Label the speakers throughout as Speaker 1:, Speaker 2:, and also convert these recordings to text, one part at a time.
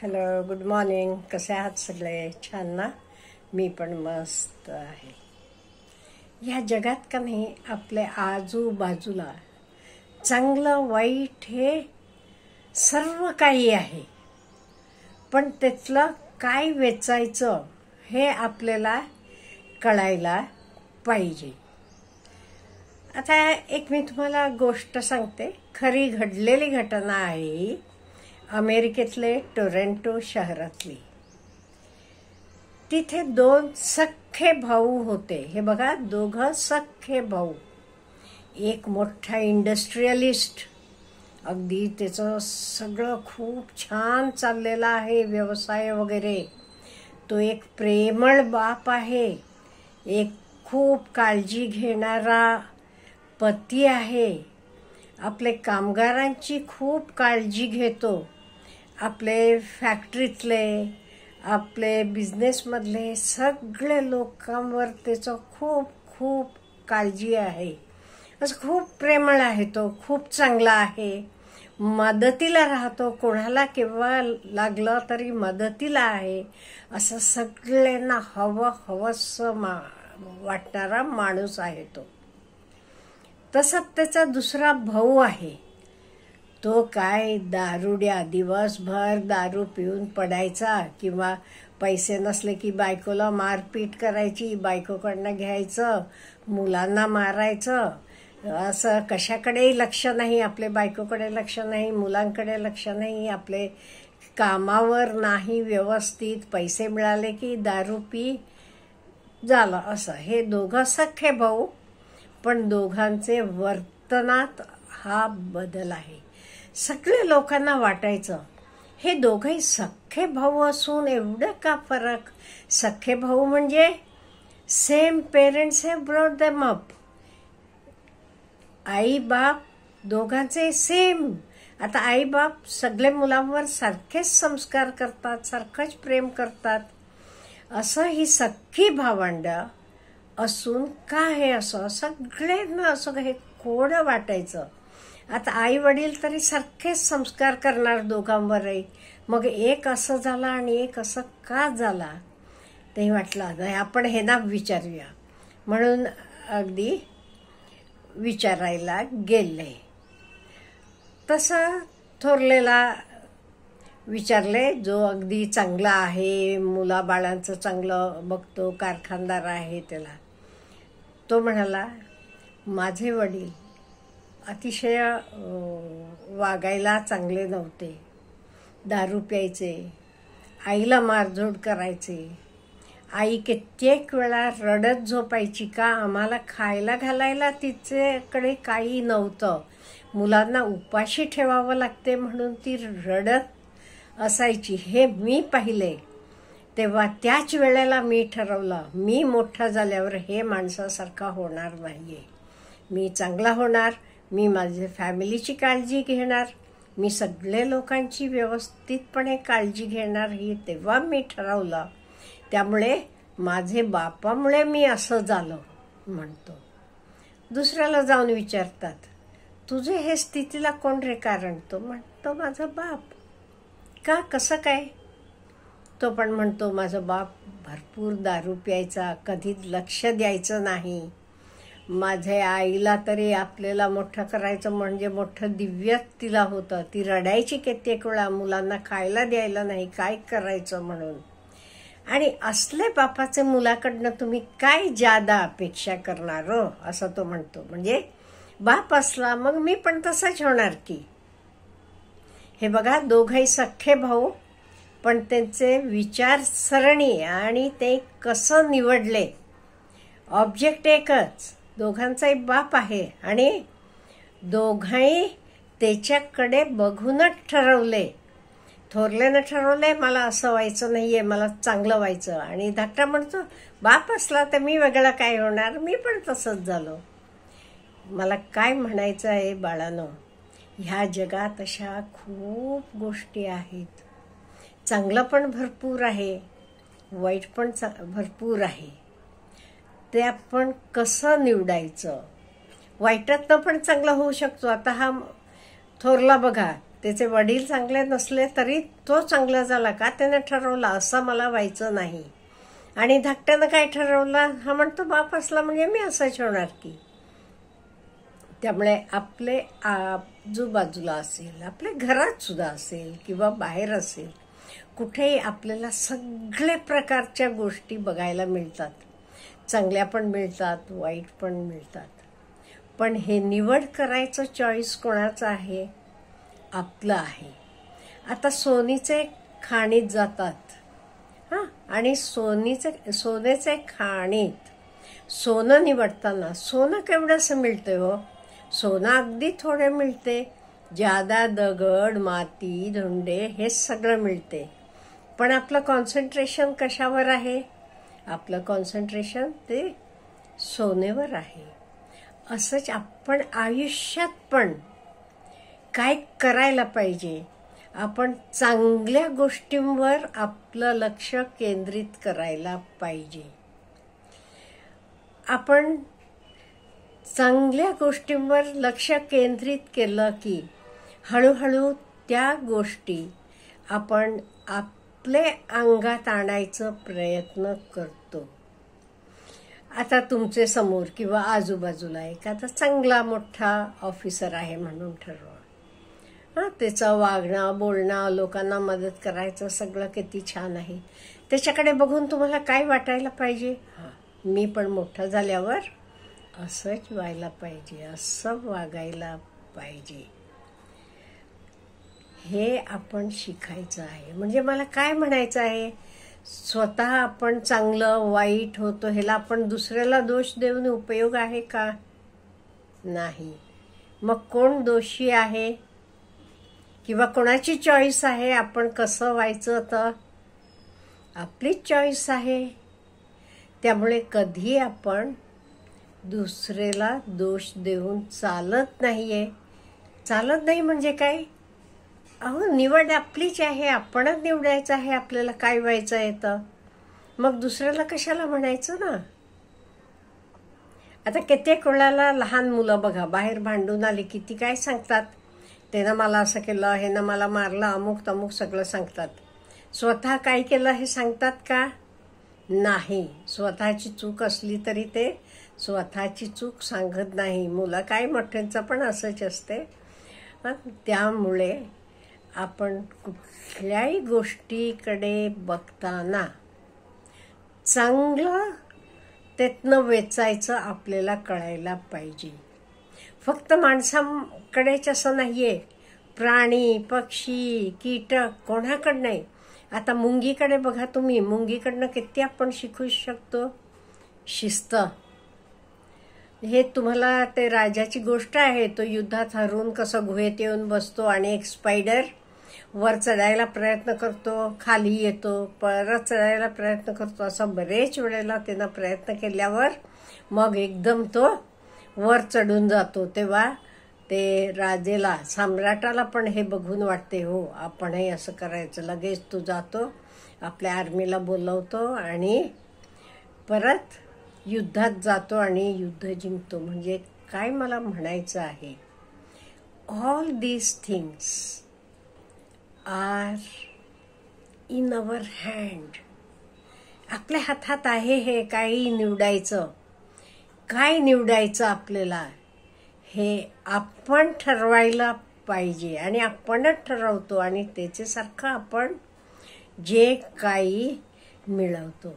Speaker 1: hello good morning कसे आहात सगळे छान ना मी पण मस्त आहे ह्या जगात का नाही आपल्या आजूबाजूला चांगलं वाईट हे सर्व काही आहे पण त्यातलं काय वेचायचं हे आपल्याला कळायला पाहिजे आता एक मी तुम्हाला गोष्ट सांगते खरी घडलेली घटना आहे अमेरिकेतले टोरेंटो शहरातली तिथे दोन सख्खे भाऊ होते हे बघा दोघं सख्खे भाऊ एक मोठा इंडस्ट्रियलिस्ट अगदी त्याचं सगळं खूप छान चाललेलं आहे व्यवसाय वगैरे तो एक प्रेमळ बाप आहे एक खूप काळजी घेणारा पती आहे आपले कामगारांची खूप काळजी घेतो आपले फॅक्टरीतले आपले बिझनेसमधले सगळे लोकांवर त्याचं खूप खूप काळजी आहे असं खूप प्रेमळ आहे तो खूप चांगला आहे मदतीला राहतो कोणाला केव्हा लागलं तरी मदतीला आहे असं सगळ्यांना हवं हवंसं मा वाटणारा माणूस आहे तो तसंच त्याचा दुसरा भाऊ आहे तो काय दारुड्या दिवसभर दारू पिऊन पडायचा किंवा पैसे नसले की बायकोला मारपीट करायची बायकोकडनं घ्यायचं मुलांना मारायचं असं कशाकडेही लक्ष नाही आपले बायकोकडे लक्ष नाही मुलांकडे लक्ष नाही आपले कामावर नाही व्यवस्थित पैसे मिळाले की दारू पी झालं असं हे दोघं सख्खे भाऊ पण दोघांचे वर्तनात हा बदल आहे सगळ्या लोकांना वाटायचं हे दोघंही सख्खे भाऊ असून एवढं का फरक सख्खे भाऊ म्हणजे सेम पेरेंट्स हे ब्रॉड देम अप आई बाप दोघांचे सेम आता आई बाप सगळे मुलांवर सारखेच संस्कार करतात सारखंच प्रेम करतात असं ही सख्खी भावंड असून का हे असं सगळ्यांना असं हे कोडं वाटायचं आता आई वडील तरी सारखेच संस्कार करणार दोघांवरही मग एक असं झाला आणि एक असं का झाला ते वाटलं आपण हे ना विचारूया म्हणून अगदी विचारायला गेले तसं थोरलेला विचारले जो अगदी चांगला आहे मुलाबाळांचं चांगलं बघतो कारखानदार आहे त्याला तो म्हणाला माझे वडील अतिशय वागायला चांगले नव्हते दारू प्यायचे आईला मारझोड करायचे आई कित्येक वेळा रडत झोपायची का आम्हाला खायला घालायला तिचेकडे काही नव्हतं मुलांना उपाशी ठेवावं लागते म्हणून ती रडत असायची हे मी पाहिले तेव्हा त्याच वेळेला मी ठरवलं मी मोठा झाल्यावर हे माणसासारखा होणार नाही मी चांगला होणार मी माझे फॅमिलीची काळजी घेणार मी सगळे लोकांची व्यवस्थितपणे काळजी घेणार ही तेव्हा मी ठरवलं त्यामुळे माझे बापामुळे मी असं झालं म्हणतो दुसऱ्याला जाऊन विचारतात तुझे हे स्थितीला कोण रे कारण तो म्हणतो माझा बाप का कसं काय तो पण म्हणतो माझा बाप भरपूर दारू प्यायचा कधीच लक्ष द्यायचं नाही माझ्या आईला तरी आपल्याला मोठं करायचं म्हणजे मोठं दिव्य तिला होतं ती रडायची कित्येक वेळा मुलांना खायला द्यायला नाही काय करायचं म्हणून आणि असले बापाचे मुलाकडनं तुम्ही काय जादा अपेक्षा करणार हो असं तो म्हणतो म्हणजे बाप असला मग मी पण तसंच होणार की हे बघा दोघही सख्खे भाऊ पण त्यांचे विचार सरणी आणि ते कसं निवडले ऑब्जेक्ट एकच दोघांचाही बाप आहे आणि दोघांही त्याच्याकडे बघूनच ठरवले थोरल्यानं ठरवलं आहे मला असं व्हायचं नाही आहे मला चांगलं व्हायचं आणि धाकटा म्हणतो बाप असला तर मी वेगळा काय होणार मी पण तसंच झालो मला काय म्हणायचं आहे बाळानं ह्या जगात अशा खूप गोष्टी आहेत चांगलं पण भरपूर आहे वाईट पण भरपूर आहे ते आपण कसं निवडायचं वाईटातनं पण चांगला होऊ शकतो आता हा थोरला बघा त्याचे वडील चांगले नसले तरी तो चांगला झाला का त्याने ठरवला असं मला व्हायचं नाही आणि धाकट्यानं काय ठरवलं हा म्हणतो बाप असला म्हणजे मी असंच होणार की त्यामुळे आपले आजूबाजूला असेल आपले घरात सुद्धा असेल किंवा बाहेर असेल कुठेही आपल्याला सगळे प्रकारच्या गोष्टी बघायला मिळतात चांगल्या पण मिळतात वाईट पण मिळतात पण हे निवड करायचं चॉईस कोणाचं आहे आपलं आहे आता सोनीचे खाणीत जातात हां आणि सोनीचे सोनेचे खाणीत सोनं निवडताना सोनं केवढंसं मिळतं हो सोनं अगदी थोडे मिळते जादा दगड माती धोंडे हे सगळं मिळते पण आपलं कॉन्सन्ट्रेशन कशावर आहे आपलं कॉन्सन्ट्रेशन ते सोनेवर आहे असंच आपण आयुष्यात पण काय करायला पाहिजे आपण चांगल्या गोष्टींवर आपलं लक्ष केंद्रित करायला पाहिजे आपण चांगल्या गोष्टींवर लक्ष केंद्रित केलं की हळूहळू त्या गोष्टी आपण आप आपले अंगात आणायचं प्रयत्न करतो आता तुमचे समोर किंवा आजूबाजूला एखादा चांगला मोठा ऑफिसर आहे म्हणून ठरवा हां त्याचं वागणं बोलणं लोकांना मदत करायचं सगळं किती छान आहे त्याच्याकडे बघून तुम्हाला काय वाटायला पाहिजे मी पण मोठं झाल्यावर असंच व्हायला पाहिजे असं वागायला पाहिजे हे आपण शिकायचं आहे म्हणजे मला काय म्हणायचं आहे स्वतः आपण चांगलं वाईट होतो ह्याला आपण दुसऱ्याला दोष देऊन उपयोग आहे का नाही मग कोण दोषी आहे किंवा कोणाची चॉईस आहे आपण कसं व्हायचं तर आपलीच चॉईस आहे त्यामुळे कधी आपण दुसऱ्याला दोष देऊन चालत नाही आहे चालत नाही म्हणजे काय अहो निवड आपलीच आहे आपणच निवडायचं आहे आपल्याला काय व्हायचं येतं मग दुसऱ्याला कशाला म्हणायचं ना आता कित्येक वेळाला लहान मुलं बघा बाहेर भांडून आली किती काय सांगतात त्यानं मला असं केलं हे ना मला मारलं अमुक तमुक सगळं सांगतात स्वतः काय केलं हे सांगतात का नाही स्वतःची चूक असली तरी ते स्वतःची चूक सांगत नाही मुलं काय मोठ्यांचं पण असंच असते त्यामुळे आपण कुठल्याही गोष्टीकडे बघताना चांगलं त्यातनं वेचायचं आपल्याला कळायला पाहिजे फक्त माणसांकडेच असं नाही आहे प्राणी पक्षी कीटक कोणाकडनं नाही आता मुंगीकडे बघा तुम्ही मुंगीकडनं किती आपण शिकू शकतो शिस्त हे तुम्हाला ते राजाची गोष्ट आहे तो युद्धात हरून कसं गुहेत येऊन बसतो आणि एक स्पायडर वर चढायला प्रयत्न करतो खाली येतो परत चढायला प्रयत्न करतो असा बरेच वेळेला त्यांना प्रयत्न केल्यावर मग एकदम तो वर चढून जातो तेव्हा ते राजेला सम्राटाला पण हे बघून वाटते हो आपणही असं करायचं लगेच तो जातो आपल्या आर्मीला बोलवतो आणि परत युद्धात जातो आणि युद्ध जिंकतो म्हणजे काय मला म्हणायचं आहे all these things are in our hand आपल्या हातात आहे हे काही निवडायचं काय निवडायचं आपल्याला हे आपण ठरवायला पाहिजे आणि आपणच ठरवतो आणि त्याच्यासारखं आपण जे काही मिळवतो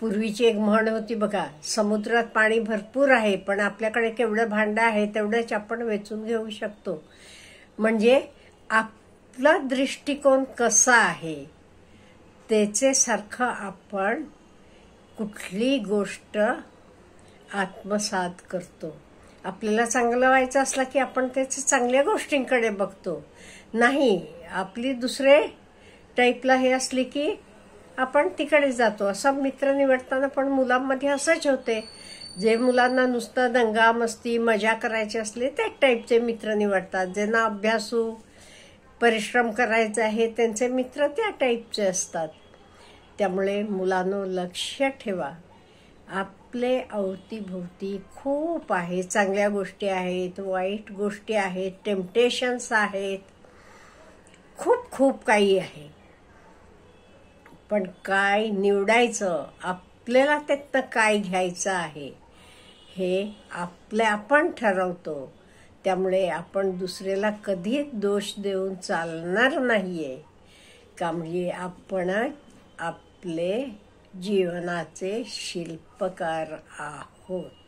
Speaker 1: पूर्वीची एक म्हण होती बघा समुद्रात पाणी भरपूर आहे पण आपल्याकडे केवढं भांडं आहे तेवढंच आपण वेचून घेऊ शकतो म्हणजे आपला दृष्टिकोन कसा आहे त्याचेसारखं आपण कुठली गोष्ट आत्मसात करतो आपल्याला चांगलं व्हायचं असला की आपण त्याचे चांगल्या गोष्टींकडे बघतो नाही आपली दुसरे टाईपला हे असली की आपण तिकडे जातो असं मित्र निवडताना पण मुलांमध्ये असंच होते जे मुलांना नुसतं दंगा मस्ती मजा करायची असली त्या टाईपचे मित्र निवडतात ज्यांना अभ्यासू परिश्रम करायचा आहे त्यांचे मित्र त्या टाईपचे असतात त्यामुळे मुलांनो लक्ष ठेवा आपले अवतीभोवती खूप आहे चांगल्या गोष्टी आहेत वाईट गोष्टी आहेत टेम्पटेशन्स आहेत खूप खूप काही आहे पण काय निवडायचं आपल्याला त्यातनं काय घ्यायचं आहे हे आपले आपण ठरवतो त्यामुळे आपण दुसऱ्याला कधी दोष देऊन चालणार नाही आहे का म्हणजे आपण आपले जीवनाचे शिल्पकार आहोत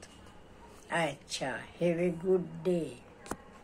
Speaker 1: अच्छा हॅव ए गुड डे